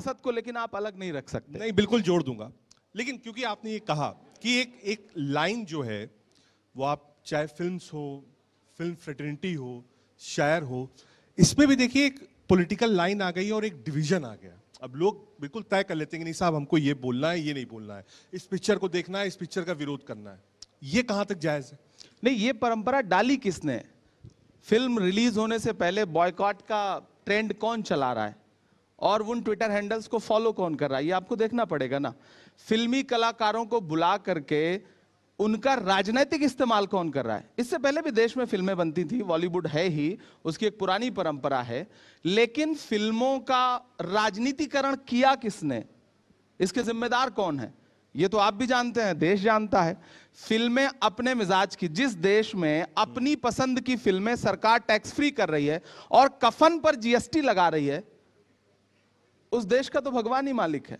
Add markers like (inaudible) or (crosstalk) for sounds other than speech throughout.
सियासत को लेकिन आप अलग नहीं रख सकते नहीं बिल्कुल जोड़ दूंगा लेकिन क्योंकि आपने ये कहा कि एक एक लाइन जो है वो आप चाहे फिल्म्स हो फिल्म फ्रेटर्निटी हो शायर हो इसमें भी देखिए एक पॉलिटिकल लाइन आ गई और एक डिवीजन आ गया अब लोग बिल्कुल तय कर लेते हैं कि नहीं साहब हमको ये बोलना है ये नहीं बोलना है इस पिक्चर को देखना है इस पिक्चर का विरोध करना है ये कहाँ तक जायज़ है नहीं ये परंपरा डाली किसने फिल्म रिलीज होने से पहले बॉयकॉट का ट्रेंड कौन चला रहा है और उन ट्विटर हैंडल्स को फॉलो कौन कर रहा है ये आपको देखना पड़ेगा ना फिल्मी कलाकारों को बुला करके उनका राजनीतिक इस्तेमाल कौन कर रहा है इससे पहले भी देश में फिल्में बनती थी बॉलीवुड है ही उसकी एक पुरानी परंपरा है लेकिन फिल्मों का राजनीतिकरण किया किसने इसके जिम्मेदार कौन है ये तो आप भी जानते हैं देश जानता है फिल्में अपने मिजाज की जिस देश में अपनी पसंद की फिल्में सरकार टैक्स फ्री कर रही है और कफन पर जीएसटी लगा रही है उस देश का तो भगवान ही मालिक है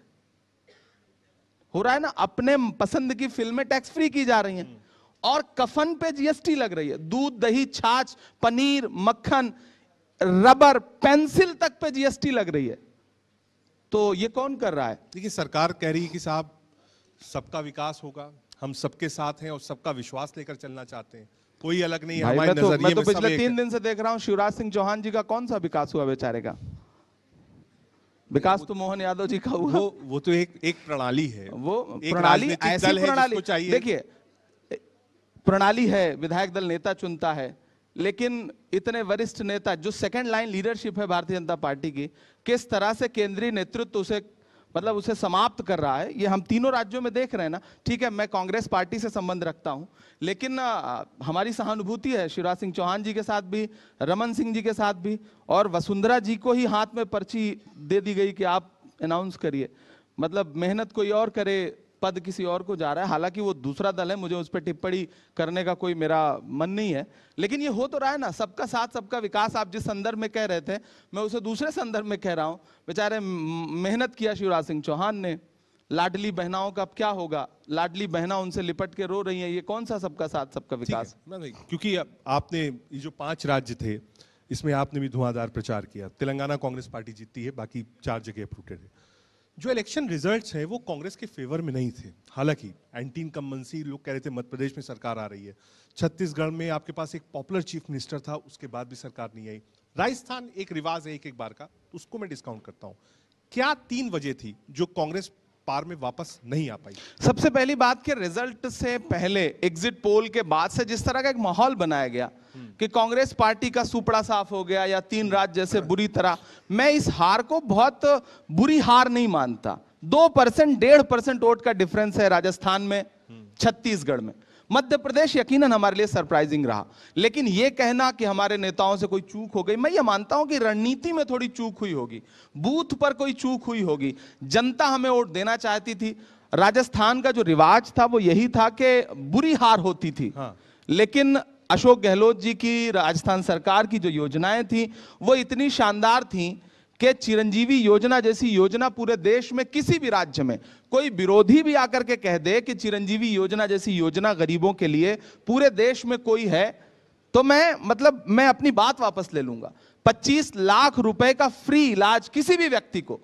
हो रहा है ना अपने पसंद की फिल्में टैक्स फ्री की जा रही हैं और कफन पे जीएसटी लग रही है दूध दही छाछ पनीर मक्खन रबर पेंसिल तक पे जीएसटी लग रही है तो ये कौन कर रहा है देखिए सरकार कह रही है कि साहब सबका विकास होगा हम सबके साथ हैं और सबका विश्वास लेकर चलना चाहते हैं कोई अलग नहीं है मैं तो, मैं तो पिछले तीन दिन से देख रहा हूँ शिवराज सिंह चौहान जी का कौन सा विकास हुआ बेचारे का विकास तो मोहन यादव जी का हुआ वो वो तो एक एक प्रणाली है वो प्रणाली ऐसी प्रणाली देखिए प्रणाली है विधायक दल नेता चुनता है लेकिन इतने वरिष्ठ नेता जो सेकंड लाइन लीडरशिप है भारतीय जनता पार्टी की किस तरह से केंद्रीय नेतृत्व उसे मतलब उसे समाप्त कर रहा है ये हम तीनों राज्यों में देख रहे हैं ना ठीक है मैं कांग्रेस पार्टी से संबंध रखता हूँ लेकिन आ, हमारी सहानुभूति है शिवराज सिंह चौहान जी के साथ भी रमन सिंह जी के साथ भी और वसुंधरा जी को ही हाथ में पर्ची दे दी गई कि आप अनाउंस करिए मतलब मेहनत कोई और करे पद किसी और को जा रहा है हालांकि वो दूसरा दल है मुझे उस पर टिप्पणी करने का कोई मेरा मन नहीं है लेकिन ये हो तो रहा है ना सबका साथ सबका विकास आप जिस संदर्भ में कह रहे थे मैं उसे दूसरे संदर्भ में कह रहा हूँ बेचारे मेहनत किया शिवराज सिंह चौहान ने लाडली बहनाओं का अब क्या होगा लाडली बहना उनसे लिपट के रो रही है ये कौन सा सबका साथ सबका विकास क्योंकि आपने ये जो पांच राज्य थे इसमें आपने भी धुआंधार प्रचार किया तेलंगाना कांग्रेस पार्टी जीतती है बाकी चार जगह फ्रूटेड है जो इलेक्शन रिजल्ट्स हैं वो कांग्रेस के फेवर में नहीं थे हालांकि एंटी इनकम्बेंसी लोग कह रहे थे मध्य प्रदेश में सरकार आ रही है छत्तीसगढ़ में आपके पास एक पॉपुलर चीफ मिनिस्टर था उसके बाद भी सरकार नहीं आई राजस्थान एक रिवाज है एक एक बार का उसको मैं डिस्काउंट करता हूँ क्या तीन वजह थी जो कांग्रेस पार में वापस नहीं आ पाई सबसे पहली बात के रिजल्ट से पहले एग्जिट पोल के बाद से जिस तरह का एक माहौल बनाया गया कि कांग्रेस पार्टी का सुपड़ा साफ हो गया या तीन राज जैसे बुरी तरह मैं इस हार को बहुत बुरी हार नहीं मानता दो परसेंट डेढ़ परसेंट वोट का डिफरेंस है राजस्थान में छत्तीसगढ़ में मध्य प्रदेश यकीनन हमारे लिए सरप्राइजिंग रहा लेकिन यह कहना कि हमारे नेताओं से कोई चूक हो गई मैं यह मानता हूं कि रणनीति में थोड़ी चूक हुई होगी बूथ पर कोई चूक हुई होगी जनता हमें वोट देना चाहती थी राजस्थान का जो रिवाज था वो यही था कि बुरी हार होती थी हाँ। लेकिन अशोक गहलोत जी की राजस्थान सरकार की जो योजनाएं थी वो इतनी शानदार थी कि चिरंजीवी योजना जैसी योजना पूरे देश में किसी भी राज्य में कोई विरोधी भी आकर के कह दे कि चिरंजीवी योजना जैसी योजना गरीबों के लिए पूरे देश में कोई है तो मैं मतलब मैं अपनी बात वापस ले लूंगा 25 लाख रुपए का फ्री इलाज किसी भी व्यक्ति को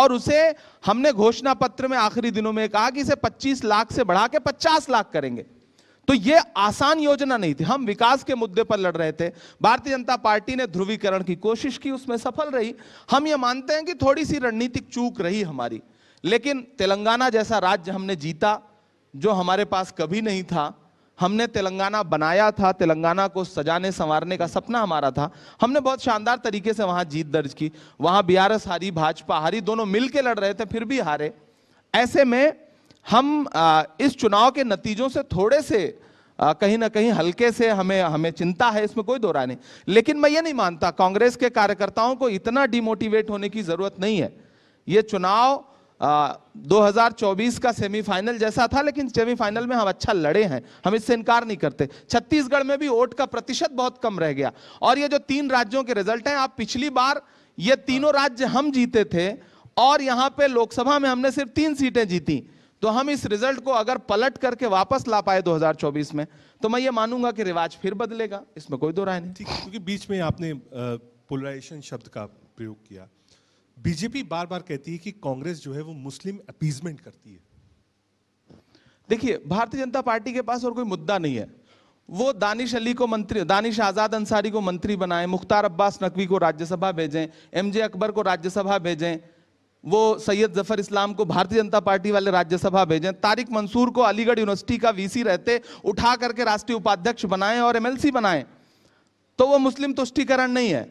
और उसे हमने घोषणा पत्र में आखिरी दिनों में कहा कि इसे 25 लाख से बढ़ा के 50 लाख करेंगे तो यह आसान योजना नहीं थी हम विकास के मुद्दे पर लड़ रहे थे भारतीय जनता पार्टी ने ध्रुवीकरण की कोशिश की उसमें सफल रही हम ये मानते हैं कि थोड़ी सी रणनीतिक चूक रही हमारी लेकिन तेलंगाना जैसा राज्य हमने जीता जो हमारे पास कभी नहीं था हमने तेलंगाना बनाया था तेलंगाना को सजाने संवारने का सपना हमारा था हमने बहुत शानदार तरीके से वहाँ जीत दर्ज की वहाँ बी आर हारी भाजपा हारी दोनों मिल के लड़ रहे थे फिर भी हारे ऐसे में हम इस चुनाव के नतीजों से थोड़े से कहीं ना कहीं हल्के से हमें हमें चिंता है इसमें कोई दोहरा नहीं लेकिन मैं ये नहीं मानता कांग्रेस के कार्यकर्ताओं को इतना डिमोटिवेट होने की ज़रूरत नहीं है ये चुनाव 2024 का सेमीफाइनल जैसा था लेकिन सेमीफाइनल में हम अच्छा लड़े हैं हम इससे इनकार नहीं करते छत्तीसगढ़ में भी वोट का प्रतिशत बहुत कम रह गया और ये जो तीन राज्यों के रिजल्ट हैं आप पिछली बार ये तीनों राज्य हम जीते थे और यहाँ पे लोकसभा में हमने सिर्फ तीन सीटें जीती तो हम इस रिजल्ट को अगर पलट करके वापस ला पाए 2024 में तो मैं ये मानूंगा कि रिवाज फिर बदलेगा इसमें कोई दो राय नहीं ठीक क्योंकि बीच में आपने पोलराइजेशन शब्द का प्रयोग किया बीजेपी बार बार कहती है कि कांग्रेस जो है वो मुस्लिम अपीजमेंट करती है देखिए भारतीय जनता पार्टी के पास और कोई मुद्दा नहीं है वो दानिश अली को मंत्री दानिश आज़ाद अंसारी को मंत्री बनाएं मुख्तार अब्बास नकवी को राज्यसभा भेजें एमजे अकबर को राज्यसभा भेजें वो सैयद जफर इस्लाम को भारतीय जनता पार्टी वाले राज्यसभा भेजें तारिक मंसूर को अलीगढ़ यूनिवर्सिटी का वीसी रहते उठा करके राष्ट्रीय उपाध्यक्ष बनाएं और एमएलसी बनाएं तो वो मुस्लिम तुष्टिकरण नहीं है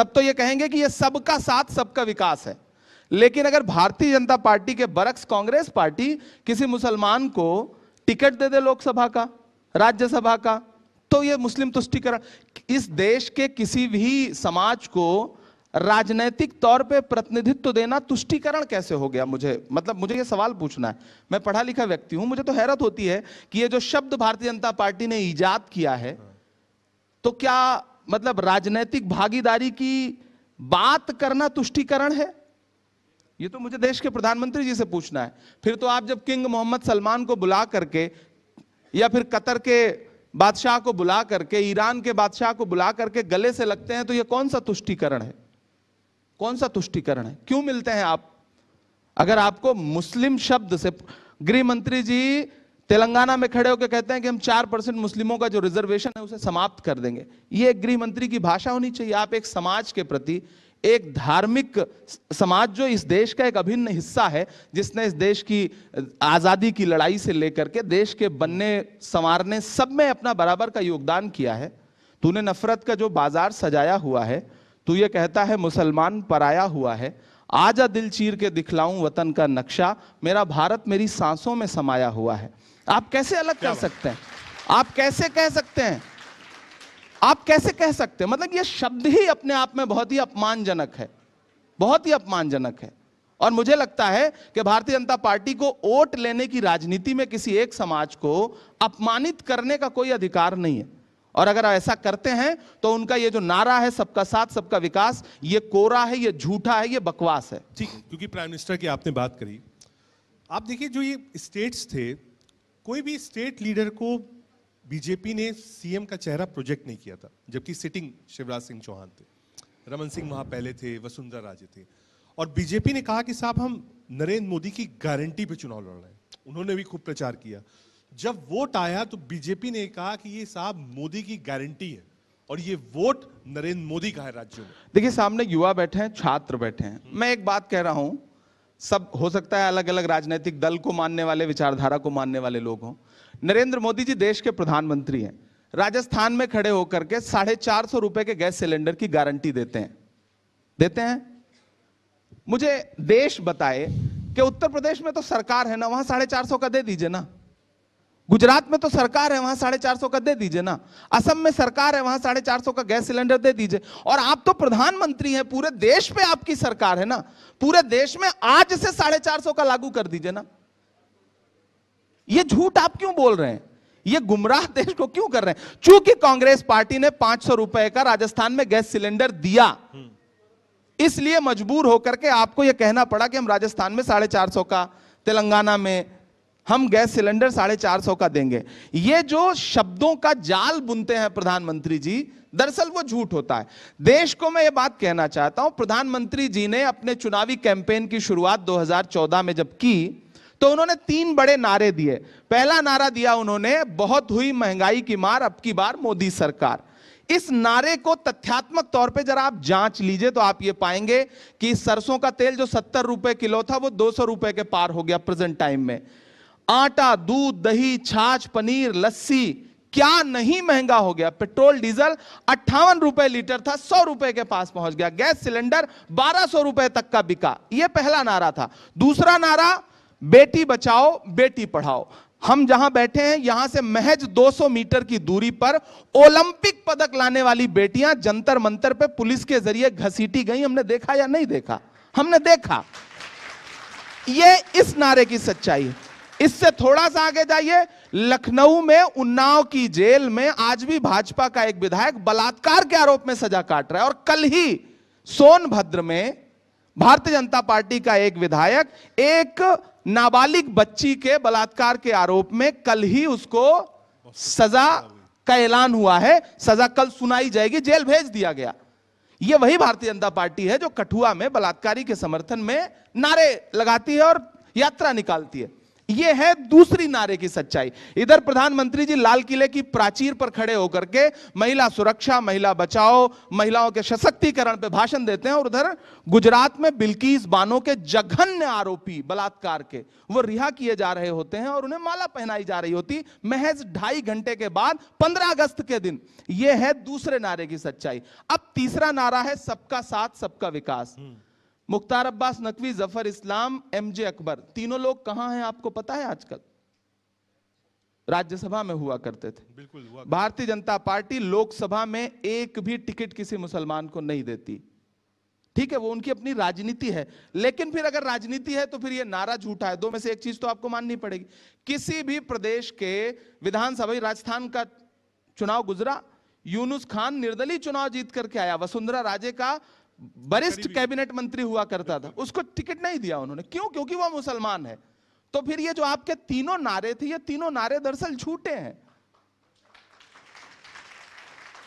तब तो ये कहेंगे कि ये सबका साथ सबका विकास है लेकिन अगर भारतीय जनता पार्टी के बरक्स कांग्रेस पार्टी किसी मुसलमान को टिकट दे दे लोकसभा का राज्यसभा का तो ये मुस्लिम तुष्टिकरण इस देश के किसी भी समाज को राजनैतिक तौर पे प्रतिनिधित्व तो देना तुष्टिकरण कैसे हो गया मुझे मतलब मुझे ये सवाल पूछना है मैं पढ़ा लिखा व्यक्ति हूं मुझे तो हैरत होती है कि ये जो शब्द भारतीय जनता पार्टी ने ईजाद किया है तो क्या मतलब राजनीतिक भागीदारी की बात करना तुष्टिकरण है ये तो मुझे देश के प्रधानमंत्री जी से पूछना है फिर तो आप जब किंग मोहम्मद सलमान को बुला करके या फिर कतर के बादशाह को बुला करके ईरान के बादशाह को बुला करके गले से लगते हैं तो ये कौन सा तुष्टिकरण है कौन सा तुष्टिकरण है क्यों मिलते हैं आप अगर आपको मुस्लिम शब्द से गृह मंत्री जी तेलंगाना में खड़े होकर कहते हैं कि हम चार परसेंट मुस्लिमों का जो रिजर्वेशन है उसे समाप्त कर देंगे ये गृह मंत्री की भाषा होनी चाहिए आप एक समाज के प्रति एक धार्मिक समाज जो इस देश का एक अभिन्न हिस्सा है जिसने इस देश की आज़ादी की लड़ाई से लेकर के देश के बनने संवारने सब में अपना बराबर का योगदान किया है तूने नफरत का जो बाजार सजाया हुआ है तू ये कहता है मुसलमान पराया हुआ है आजा दिल चीर के दिखलाऊं वतन का नक्शा मेरा भारत मेरी सांसों में समाया हुआ है आप कैसे अलग कर सकते हैं आप कैसे कह सकते हैं आप कैसे कह सकते हैं मतलब ये शब्द ही अपने आप में बहुत ही अपमानजनक है बहुत ही अपमानजनक है और मुझे लगता है कि भारतीय जनता पार्टी को वोट लेने की राजनीति में किसी एक समाज को अपमानित करने का कोई अधिकार नहीं है और अगर ऐसा करते हैं तो उनका ये जो नारा है सबका साथ सबका विकास ये कोरा है ये झूठा है ये बकवास है ठीक क्योंकि प्राइम मिनिस्टर की आपने बात करी आप देखिए जो ये स्टेट्स थे कोई भी स्टेट लीडर को बीजेपी ने सीएम का चेहरा प्रोजेक्ट नहीं किया था जबकि सिटिंग शिवराज सिंह चौहान थे रमन सिंह वहां पहले थे वसुंधरा राजे थे और बीजेपी ने कहा कि साहब हम नरेंद्र मोदी की गारंटी पे चुनाव लड़ रहे हैं उन्होंने भी खूब प्रचार किया जब वोट आया तो बीजेपी ने कहा कि ये साहब मोदी की गारंटी है और ये वोट नरेंद्र मोदी का है राज्यों में देखिए सामने युवा बैठे हैं छात्र बैठे हैं हम्म। मैं एक बात कह रहा हूं सब हो सकता है अलग अलग राजनीतिक दल को मानने वाले विचारधारा को मानने वाले लोग हों नरेंद्र मोदी जी देश के प्रधानमंत्री हैं राजस्थान में खड़े होकर के साढ़े चार सौ रुपए के गैस सिलेंडर की गारंटी देते हैं देते हैं मुझे देश बताए कि उत्तर प्रदेश में तो सरकार है ना वहां साढ़े चार सौ का दे दीजिए ना गुजरात में तो सरकार है वहां साढ़े चार सौ का दे दीजिए ना असम में सरकार है वहां साढ़े चार सौ का गैस सिलेंडर दे दीजिए और आप तो प्रधानमंत्री हैं पूरे देश पे आपकी सरकार है ना पूरे देश में आज से साढ़े चार सौ का लागू कर दीजिए ना ये झूठ आप क्यों बोल रहे हैं ये गुमराह (laughs) देश को क्यों कर रहे हैं चूंकि कांग्रेस पार्टी ने पांच सौ रुपए का राजस्थान में गैस सिलेंडर दिया इसलिए मजबूर होकर के आपको यह कहना पड़ा कि हम राजस्थान में साढ़े चार सौ का तेलंगाना में हम गैस सिलेंडर साढ़े चार सौ का देंगे ये जो शब्दों का जाल बुनते हैं प्रधानमंत्री जी दरअसल वो झूठ होता है देश को मैं ये बात कहना चाहता हूं प्रधानमंत्री जी ने अपने चुनावी कैंपेन की शुरुआत 2014 में जब की तो उन्होंने तीन बड़े नारे दिए पहला नारा दिया उन्होंने बहुत हुई महंगाई की मार अब की बार मोदी सरकार इस नारे को तथ्यात्मक तौर पे जरा आप जांच लीजिए तो आप ये पाएंगे कि सरसों का तेल जो सत्तर रुपए किलो था वो दो सौ रुपए के पार हो गया प्रेजेंट टाइम में आटा दूध दही छाछ पनीर लस्सी क्या नहीं महंगा हो गया पेट्रोल डीजल अट्ठावन रुपए लीटर था सौ रुपए के पास पहुंच गया गैस सिलेंडर बारह सौ रुपए तक का बिका यह पहला नारा था दूसरा नारा बेटी बचाओ बेटी पढ़ाओ हम जहां बैठे हैं यहां से महज 200 मीटर की दूरी पर ओलंपिक पदक लाने वाली बेटियां जंतर मंतर पे पुलिस के जरिए घसीटी गई हमने देखा या नहीं देखा हमने देखा यह इस नारे की सच्चाई है इससे थोड़ा सा आगे जाइए लखनऊ में उन्नाव की जेल में आज भी भाजपा का एक विधायक बलात्कार के आरोप में सजा काट रहा है और कल ही सोनभद्र में भारतीय जनता पार्टी का एक विधायक एक नाबालिग बच्ची के बलात्कार के आरोप में कल ही उसको सजा का ऐलान हुआ है सजा कल सुनाई जाएगी जेल भेज दिया गया यह वही भारतीय जनता पार्टी है जो कठुआ में बलात्कारी के समर्थन में नारे लगाती है और यात्रा निकालती है ये है दूसरी नारे की सच्चाई इधर प्रधानमंत्री जी लाल किले की प्राचीर पर खड़े होकर के महिला सुरक्षा महिला बचाओ महिलाओं के सशक्तिकरण पर भाषण देते हैं और उधर गुजरात में बिल्किस बानो के जघन्य आरोपी बलात्कार के वो रिहा किए जा रहे होते हैं और उन्हें माला पहनाई जा रही होती महज ढाई घंटे के बाद पंद्रह अगस्त के दिन यह है दूसरे नारे की सच्चाई अब तीसरा नारा है सबका साथ सबका विकास हम्म। मुख्तार अब्बास नकवी जफर इस्लाम एमजे अकबर तीनों लोग कहाँ हैं आपको पता है आजकल राज्यसभा में हुआ करते थे बिल्कुल भारतीय जनता पार्टी लोकसभा में एक भी टिकट किसी मुसलमान को नहीं देती ठीक है वो उनकी अपनी राजनीति है लेकिन फिर अगर राजनीति है तो फिर ये नारा झूठा है दो में से एक चीज तो आपको माननी पड़ेगी किसी भी प्रदेश के विधानसभा राजस्थान का चुनाव गुजरा यूनुस खान निर्दलीय चुनाव जीत करके आया वसुंधरा राजे का वरिष्ठ कैबिनेट मंत्री हुआ करता था उसको टिकट नहीं दिया उन्होंने क्यों क्योंकि वह मुसलमान है तो फिर ये जो आपके तीनों नारे थे ये तीनों नारे दरअसल झूठे हैं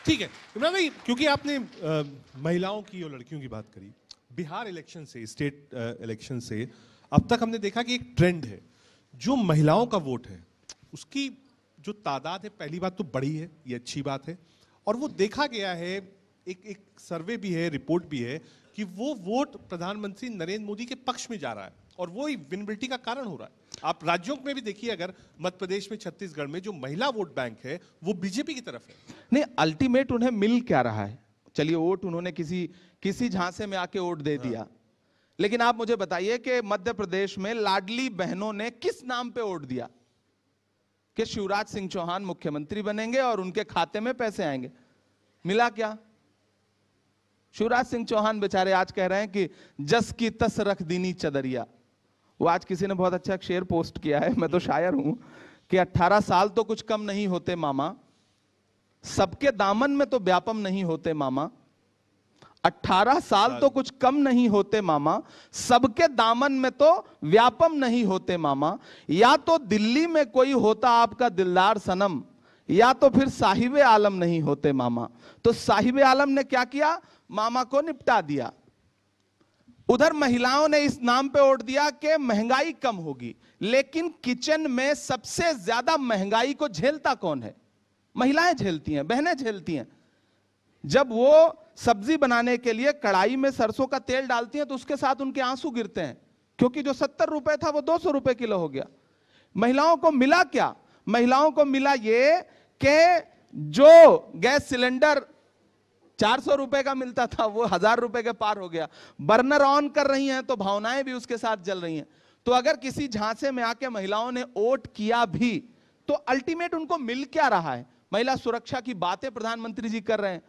ठीक है इमरान भाई क्योंकि आपने आ, महिलाओं की और लड़कियों की बात करी बिहार इलेक्शन से स्टेट इलेक्शन से अब तक हमने देखा कि एक ट्रेंड है जो महिलाओं का वोट है उसकी जो तादाद है पहली बात तो बड़ी है ये अच्छी बात है और वो देखा गया है एक एक सर्वे भी है रिपोर्ट भी है कि वो वोट प्रधानमंत्री नरेंद्र मोदी के पक्ष में जा रहा है और वो विनबिलिटी का कारण हो रहा है आप राज्यों में भी देखिए अगर मध्य प्रदेश में छत्तीसगढ़ में जो महिला वोट बैंक है वो बीजेपी की तरफ है नहीं अल्टीमेट उन्हें मिल क्या रहा है चलिए वोट उन्होंने किसी किसी झांसे में आके वोट दे हाँ। दिया लेकिन आप मुझे बताइए कि मध्य प्रदेश में लाडली बहनों ने किस नाम पे वोट दिया कि शिवराज सिंह चौहान मुख्यमंत्री बनेंगे और उनके खाते में पैसे आएंगे मिला क्या शिवराज सिंह चौहान बेचारे आज कह रहे हैं कि जस की तस रख दीनी चदरिया वो आज किसी ने बहुत अच्छा शेर पोस्ट किया है मैं तो शायर हूं कि 18 साल तो कुछ कम नहीं होते मामा सबके दामन में तो व्यापम नहीं होते मामा 18 साल तो कुछ कम नहीं होते मामा सबके दामन में तो व्यापम नहीं होते मामा या तो दिल्ली में कोई होता आपका दिलदार सनम या तो फिर साहिब आलम नहीं होते मामा तो साहिब आलम ने क्या किया मामा को निपटा दिया उधर महिलाओं ने इस नाम पे वोट दिया कि महंगाई कम होगी लेकिन किचन में सबसे ज्यादा महंगाई को झेलता कौन है महिलाएं झेलती हैं बहनें झेलती हैं जब वो सब्जी बनाने के लिए कढ़ाई में सरसों का तेल डालती हैं तो उसके साथ उनके आंसू गिरते हैं क्योंकि जो सत्तर रुपए था वो दो सौ रुपए किलो हो गया महिलाओं को मिला क्या महिलाओं को मिला ये कि जो गैस सिलेंडर चार सौ रुपए का मिलता था वो हजार रुपए के पार हो गया बर्नर ऑन कर रही हैं तो भावनाएं भी उसके साथ जल रही हैं तो अगर किसी झांसे में आके महिलाओं ने वोट किया भी तो अल्टीमेट उनको मिल क्या रहा है महिला सुरक्षा की बातें प्रधानमंत्री जी कर रहे हैं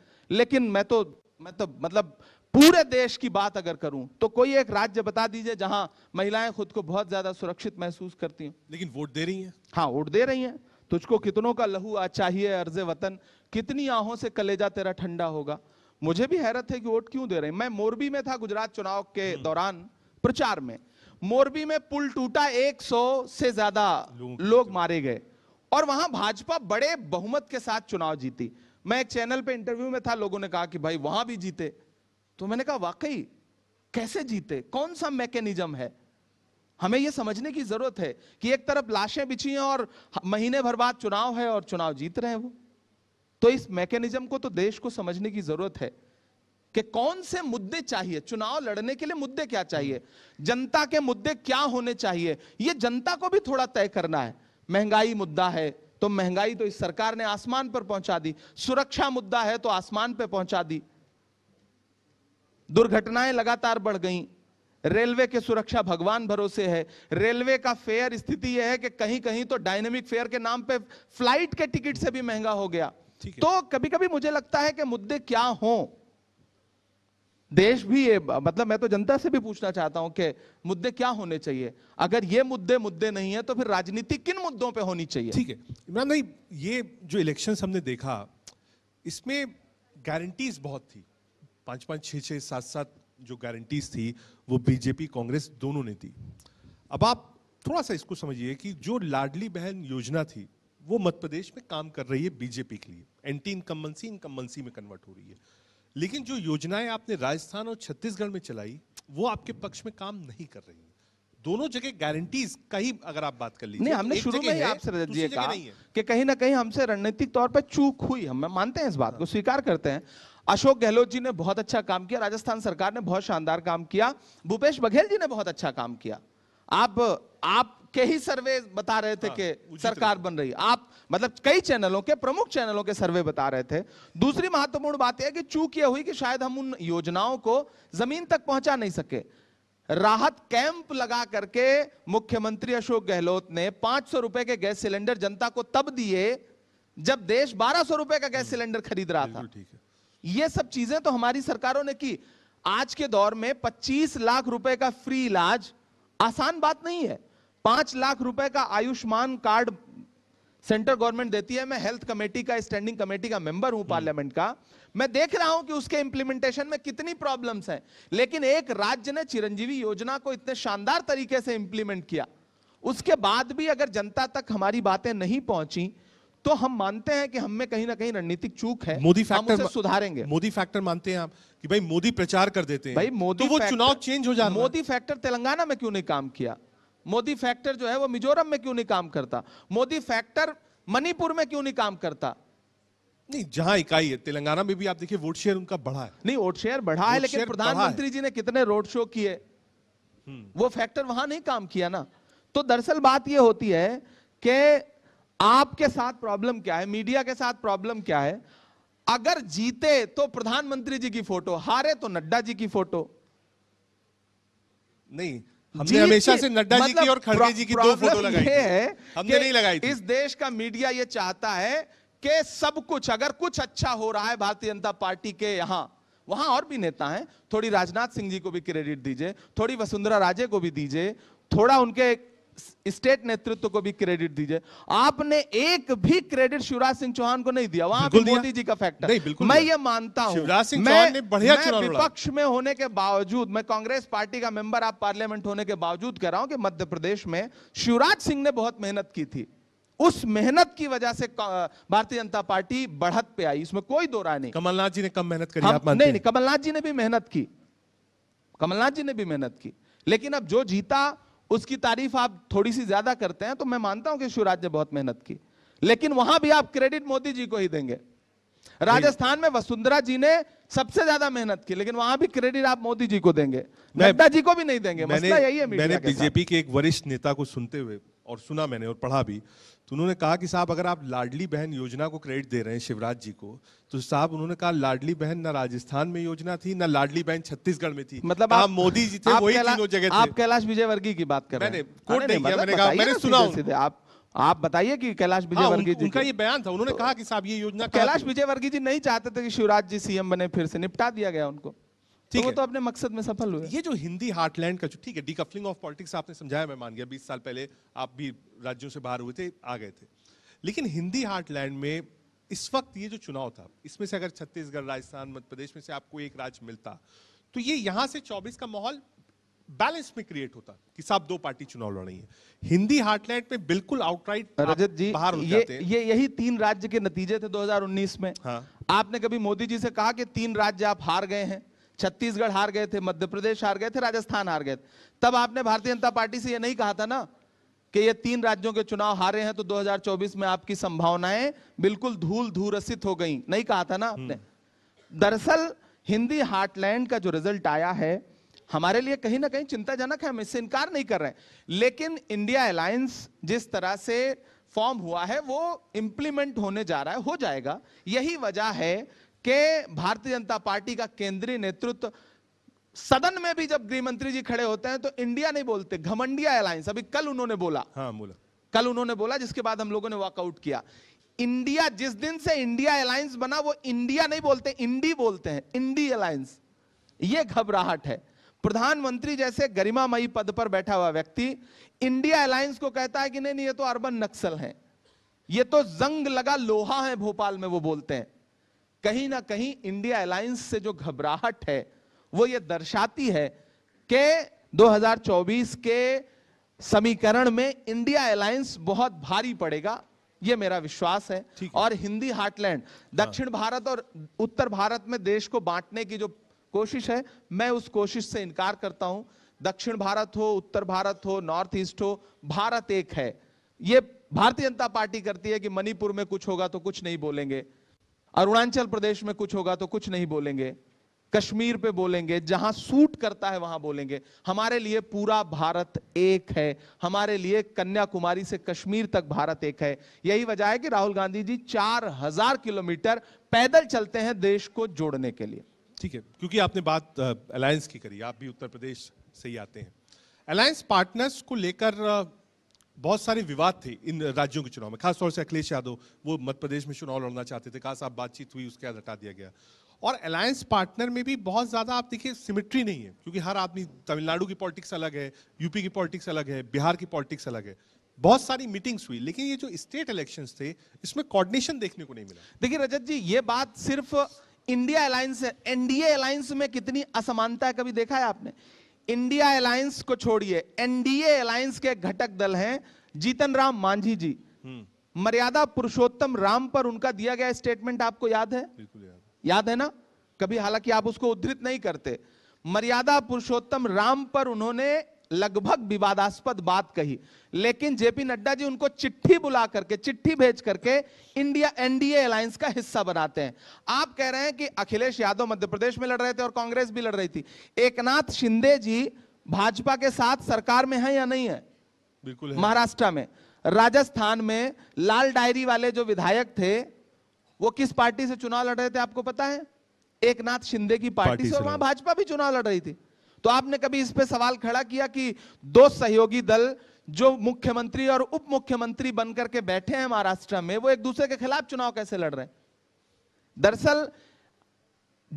लेकिन मैं तो मैं तो मतलब पूरे देश की बात अगर करूं तो कोई एक राज्य बता दीजिए जहां महिलाएं खुद को बहुत ज्यादा सुरक्षित महसूस करती हैं लेकिन वोट दे रही हैं हाँ वोट दे रही हैं तुझको कितनों का लहू आज चाहिए अर्ज वतन कितनी आहों से कलेजा तेरा ठंडा होगा मुझे भी हैरत है कि वोट क्यों दे रहे हैं मैं मोरबी में था गुजरात चुनाव के हम्म। दौरान प्रचार में मोरबी में पुल टूटा 100 से ज्यादा लोग मारे गए और वहां भाजपा बड़े बहुमत के साथ चुनाव जीती मैं एक चैनल पे इंटरव्यू में था लोगों ने कहा कि भाई वहां भी जीते तो मैंने कहा वाकई कैसे जीते कौन सा मैकेनिज्म है हमें यह समझने की जरूरत है कि एक तरफ लाशें बिछी हैं और महीने भर बाद चुनाव है और चुनाव जीत रहे हैं वो तो इस मैकेनिज्म को तो देश को समझने की जरूरत है कि कौन से मुद्दे चाहिए चुनाव लड़ने के लिए मुद्दे क्या चाहिए जनता के मुद्दे क्या होने चाहिए यह जनता को भी थोड़ा तय करना है महंगाई मुद्दा है तो महंगाई तो इस सरकार ने आसमान पर पहुंचा दी सुरक्षा मुद्दा है तो आसमान पर पहुंचा दी दुर्घटनाएं लगातार बढ़ गईं रेलवे की सुरक्षा भगवान भरोसे है रेलवे का फेयर स्थिति यह है कि कहीं कहीं तो डायनेमिक फेयर के नाम पे फ्लाइट के टिकट से भी महंगा हो गया तो कभी कभी मुझे लगता है कि मुद्दे क्या हो देश भी ये मतलब मैं तो जनता से भी पूछना चाहता हूं कि मुद्दे क्या होने चाहिए अगर ये मुद्दे मुद्दे नहीं है तो फिर राजनीति किन मुद्दों पे होनी चाहिए ठीक है इमरान भाई ये जो इलेक्शन हमने देखा इसमें गारंटीज बहुत थी पांच पांच छह छह सात सात जो गारंटीज थी वो बीजेपी कांग्रेस दोनों ने दी अब आप थोड़ा सा इसको समझिए कि जो लाडली बहन योजना थी वो मध्य प्रदेश में काम कर रही है बीजेपी के लिए एंटी इनकम्बेंसी इनकम्बेंसी में कन्वर्ट हो रही है लेकिन जो योजनाएं आपने राजस्थान और छत्तीसगढ़ में चलाई वो आपके पक्ष में काम नहीं कर रही है दोनों जगह गारंटीज कहीं अगर आप बात कर लीजिए हमने शुरू में ही आपसे रजत जी कहा कि कहीं ना कहीं हमसे रणनीतिक तौर पर चूक हुई हम मानते हैं इस बात को हाँ। स्वीकार करते हैं अशोक गहलोत जी ने बहुत अच्छा काम किया राजस्थान सरकार ने बहुत शानदार काम किया भूपेश बघेल जी ने बहुत अच्छा काम किया आप आपके ही सर्वे बता रहे थे हाँ, कि सरकार बन रही आप मतलब कई चैनलों के प्रमुख चैनलों के सर्वे बता रहे थे दूसरी महत्वपूर्ण बात यह कि चूक यह हुई कि शायद हम उन योजनाओं को जमीन तक पहुंचा नहीं सके राहत कैंप लगा करके मुख्यमंत्री अशोक गहलोत ने पांच सौ रुपए के गैस सिलेंडर जनता को तब दिए जब देश बारह सौ रुपए का गैस हम्म। सिलेंडर खरीद रहा था ठीक है ये सब चीजें तो हमारी सरकारों ने की आज के दौर में 25 लाख रुपए का फ्री इलाज आसान बात नहीं है पांच लाख रुपए का आयुष्मान कार्ड सेंट्रल गवर्नमेंट देती है मैं हेल्थ कमेटी का स्टैंडिंग कमेटी का मेंबर हूं हम्म। पार्लियामेंट का मैं देख रहा हूं कि उसके इंप्लीमेंटेशन में कितनी प्रॉब्लम्स हैं लेकिन एक राज्य ने चिरंजीवी योजना को इतने शानदार तरीके से इंप्लीमेंट किया उसके बाद भी अगर जनता तक हमारी बातें नहीं पहुंची तो हम मानते हैं कि हम में कहीं ना कहीं रणनीतिक चूक है मोदी फैक्टर सुधारेंगे मोदी फैक्टर मानते हैं आप कि भाई मोदी प्रचार कर देते हैं भाई मोदी तो वो चुनाव चेंज हो जाए मोदी फैक्टर तेलंगाना में क्यों नहीं काम किया मोदी फैक्टर जो है वो मिजोरम में क्यों नहीं काम करता मोदी फैक्टर मणिपुर में क्यों नहीं काम करता नहीं जहां इकाई है तेलंगाना में भी आप देखिए वोट शेयर उनका बढ़ा है नहीं वोट शेयर बढ़ा है लेकिन प्रधानमंत्री जी ने कितने रोड शो किए हम्म। वो फैक्टर वहां नहीं काम किया ना तो दरअसल बात यह होती है कि आपके साथ प्रॉब्लम क्या है मीडिया के साथ प्रॉब्लम क्या है अगर जीते तो प्रधानमंत्री जी की फोटो हारे तो नड्डा जी की फोटो नहीं हमने हमेशा से नड्डा मतलब जी की मतलब और खड़गे जी की दो फोटो लगाई है हमने नहीं लगाई इस देश का मीडिया ये चाहता है कि सब कुछ अगर कुछ अच्छा हो रहा है भारतीय जनता पार्टी के यहां वहां और भी नेता हैं थोड़ी राजनाथ सिंह जी को भी क्रेडिट दीजिए थोड़ी वसुंधरा राजे को भी दीजिए थोड़ा उनके स्टेट नेतृत्व को भी क्रेडिट दीजिए आपने एक भी क्रेडिट शिवराज सिंह चौहान को नहीं दिया वहां मोदी जी का फैक्टर नहीं, बिल्कुल मैं ये मानता हूँ विपक्ष में होने के बावजूद मैं कांग्रेस पार्टी का मेंबर आप पार्लियामेंट होने के बावजूद कह रहा हूं कि मध्य प्रदेश में शिवराज सिंह ने बहुत मेहनत की थी उस मेहनत की वजह से भारतीय जनता पार्टी बढ़त पे आई इसमें कोई दो राय नहीं कमलनाथ जी ने कम मेहनत करी आप नहीं नहीं कमलनाथ जी ने भी मेहनत की कमलनाथ जी ने भी मेहनत की लेकिन अब जो जीता उसकी तारीफ आप थोड़ी सी ज्यादा करते हैं तो मैं मानता हूं कि शिवराज ने बहुत मेहनत की लेकिन वहां भी आप क्रेडिट मोदी जी को ही देंगे राजस्थान में वसुंधरा जी ने सबसे ज्यादा मेहनत की लेकिन वहां भी क्रेडिट आप मोदी जी को देंगे नड्डा जी को भी नहीं देंगे मैंने, मसला यही है मैंने बीजेपी के एक वरिष्ठ नेता को सुनते हुए और सुना मैंने और पढ़ा भी तो उन्होंने कहा कि साहब अगर आप लाडली बहन योजना को क्रेडिट दे रहे हैं शिवराज जी को तो साहब उन्होंने कहा लाडली बहन ना राजस्थान में योजना थी ना लाडली बहन छत्तीसगढ़ में थी मतलब आप मोदी जी थे वही तीनों जगह थे आप कैलाश विजय वर्गीय की बात कर रहे हैं मतलब मैंने मैंने सुना आप आप बताइए कि कैलाश हाँ, विजयवर्गीय उन, जी उनका ये बयान था उन्होंने तो, कहा कि साहब ये योजना तो कैलाश विजयवर्गीय जी नहीं चाहते थे कि शिवराज जी सीएम बने फिर से निपटा दिया गया उनको ठीक तो वो तो अपने मकसद में सफल हुए ये जो हिंदी हार्टलैंड का ठीक है डिकफलिंग ऑफ पॉलिटिक्स आपने समझाया मैं मान गया बीस साल पहले आप भी राज्यों से बाहर हुए थे आ गए थे लेकिन हिंदी हार्टलैंड में इस वक्त ये जो चुनाव था इसमें से अगर छत्तीसगढ़ राजस्थान मध्य प्रदेश में से आपको एक राज्य मिलता तो ये यहाँ से 24 का माहौल बैलेंस में क्रिएट होता कि साहब दो पार्टी चुनाव लड़ रही है हिंदी हार्टलैंड में बिल्कुल आउटराइट रजत जी बाहर हो ये, जाते ये यही तीन राज्य के नतीजे थे 2019 में हाँ। आपने कभी मोदी जी से कहा कि तीन राज्य आप हार गए हैं छत्तीसगढ़ हार गए थे मध्य प्रदेश हार गए थे राजस्थान हार गए तब आपने भारतीय जनता पार्टी से यह नहीं कहा था ना कि ये तीन राज्यों के चुनाव हारे हैं तो 2024 में आपकी संभावनाएं बिल्कुल धूल धूरसित हो गई नहीं कहा था ना आपने हम्म। दरअसल हिंदी हार्टलैंड का जो रिजल्ट आया है हमारे लिए कहीं ना कहीं चिंताजनक है हम इससे इनकार नहीं कर रहे हैं लेकिन इंडिया अलायंस जिस तरह से फॉर्म हुआ है वो इंप्लीमेंट होने जा रहा है हो जाएगा यही वजह है के भारतीय जनता पार्टी का केंद्रीय नेतृत्व सदन में भी जब गृह मंत्री जी खड़े होते हैं तो इंडिया नहीं बोलते घमंडिया एलायंस अभी कल उन्होंने बोला हाँ बोला कल उन्होंने बोला जिसके बाद हम लोगों ने वॉकआउट किया इंडिया जिस दिन से इंडिया अलायंस बना वो इंडिया नहीं बोलते इंडी बोलते हैं इंडी एलायंस ये घबराहट है प्रधानमंत्री जैसे गरिमामयी पद पर बैठा हुआ व्यक्ति इंडिया अलायंस को कहता है कि नहीं नहीं ये तो अर्बन नक्सल है ये तो जंग लगा लोहा है भोपाल में वो बोलते हैं कहीं ना कहीं इंडिया अलायंस से जो घबराहट है वो ये दर्शाती है कि 2024 के समीकरण में इंडिया अलायंस बहुत भारी पड़ेगा ये मेरा विश्वास है और हिंदी हार्टलैंड हाँ। दक्षिण भारत और उत्तर भारत में देश को बांटने की जो कोशिश है मैं उस कोशिश से इनकार करता हूं दक्षिण भारत हो उत्तर भारत हो नॉर्थ ईस्ट हो भारत एक है ये भारतीय जनता पार्टी करती है कि मणिपुर में कुछ होगा तो कुछ नहीं बोलेंगे अरुणाचल प्रदेश में कुछ होगा तो कुछ नहीं बोलेंगे कश्मीर पे बोलेंगे जहां सूट करता है वहां बोलेंगे हमारे लिए पूरा भारत एक है हमारे लिए कन्याकुमारी से कश्मीर तक भारत एक है यही वजह है कि राहुल गांधी जी चार हजार किलोमीटर पैदल चलते हैं देश को जोड़ने के लिए ठीक है क्योंकि आपने बात अलायंस की करी आप भी उत्तर प्रदेश से ही आते हैं अलायंस पार्टनर्स को लेकर बहुत सारे विवाद थे इन राज्यों के चुनाव में खासतौर से अखिलेश यादव वो मध्य प्रदेश में चुनाव लड़ना चाहते थे खास आप बातचीत हुई उसके बाद हटा दिया गया और अलायंस पार्टनर में भी बहुत ज़्यादा आप देखिए सिमिट्री नहीं है क्योंकि हर आदमी तमिलनाडु की पॉलिटिक्स अलग है यूपी की पॉलिटिक्स अलग है बिहार की पॉलिटिक्स अलग है बहुत सारी मीटिंग्स हुई लेकिन ये जो स्टेट इलेक्शंस थे इसमें कोऑर्डिनेशन देखने को नहीं मिला देखिए रजत जी ये बात सिर्फ इंडिया अलायंस एनडीए अलायंस में कितनी असमानता है कभी देखा है आपने इंडिया अलायंस को छोड़िए एनडीए अलायंस के घटक दल हैं जीतन राम मांझी जी हम्म। मर्यादा पुरुषोत्तम राम पर उनका दिया गया स्टेटमेंट आपको याद है याद याद है ना कभी हालांकि आप उसको उद्धृत नहीं करते मर्यादा पुरुषोत्तम राम पर उन्होंने लगभग विवादास्पद बात कही लेकिन जेपी नड्डा जी उनको चिट्ठी बुला करके चिट्ठी भेज करके इंडिया एनडीए अलायंस का हिस्सा बनाते हैं आप कह रहे हैं कि अखिलेश यादव मध्य प्रदेश में लड़ रहे थे और कांग्रेस भी लड़ रही थी एकनाथ शिंदे जी भाजपा के साथ सरकार में है या नहीं है बिल्कुल महाराष्ट्र में राजस्थान में लाल डायरी वाले जो विधायक थे वो किस पार्टी से चुनाव लड़ रहे थे आपको पता है एकनाथ शिंदे की पार्टी, पार्टी से और वहां भाजपा भी चुनाव लड़ रही थी तो आपने कभी इस पे सवाल खड़ा किया कि दो सहयोगी दल जो मुख्यमंत्री और उप मुख्यमंत्री बनकर के बैठे हैं महाराष्ट्र में वो एक दूसरे के खिलाफ चुनाव कैसे लड़ रहे दरअसल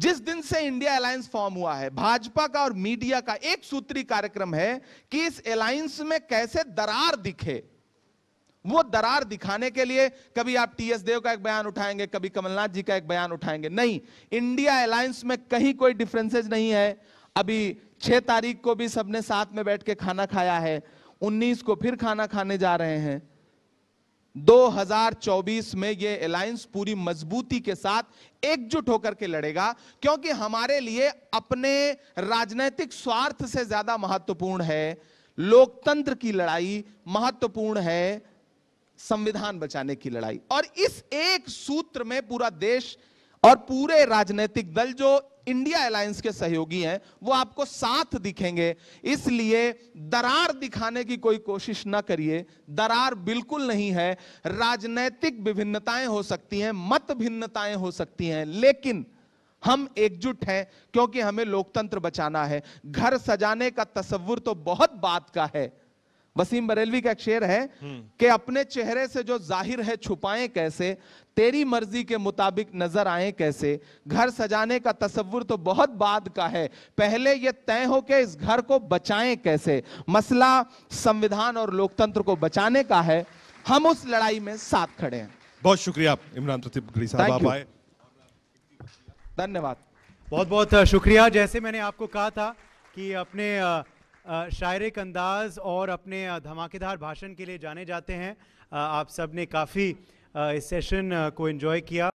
जिस दिन से इंडिया अलायंस फॉर्म हुआ है भाजपा का और मीडिया का एक सूत्री कार्यक्रम है कि इस अलायंस में कैसे दरार दिखे वो दरार दिखाने के लिए कभी आप टीएस देव का एक बयान उठाएंगे कभी कमलनाथ जी का एक बयान उठाएंगे नहीं इंडिया अलायंस में कहीं कोई डिफरेंसेस नहीं है अभी छह तारीख को भी सबने साथ में बैठ के खाना खाया है उन्नीस को फिर खाना खाने जा रहे हैं 2024 में ये अलायंस पूरी मजबूती के साथ एकजुट होकर के लड़ेगा क्योंकि हमारे लिए अपने राजनीतिक स्वार्थ से ज्यादा महत्वपूर्ण है लोकतंत्र की लड़ाई महत्वपूर्ण है संविधान बचाने की लड़ाई और इस एक सूत्र में पूरा देश और पूरे राजनीतिक दल जो इंडिया अलायंस के सहयोगी हैं वो आपको साथ दिखेंगे इसलिए दरार दिखाने की कोई कोशिश ना करिए दरार बिल्कुल नहीं है राजनैतिक विभिन्नताएं हो सकती हैं मत भिन्नताएं हो सकती हैं लेकिन हम एकजुट हैं क्योंकि हमें लोकतंत्र बचाना है घर सजाने का तस्वुर तो बहुत बात का है वसीम बरेलवी का एक शेर है हम्म। कि अपने चेहरे से जो जाहिर है छुपाएं कैसे तेरी मर्जी के मुताबिक नजर आए कैसे घर सजाने का तस्वुर तो बहुत बाद का है पहले यह तय हो कि इस घर को बचाएं कैसे मसला संविधान और लोकतंत्र को बचाने का है हम उस लड़ाई में साथ खड़े हैं बहुत शुक्रिया इमरान साहब आए धन्यवाद बहुत बहुत शुक्रिया जैसे मैंने आपको कहा था कि अपने शायर अंदाज और अपने धमाकेदार भाषण के लिए जाने जाते हैं आप सब ने काफ़ी इस सेशन को इन्जॉय किया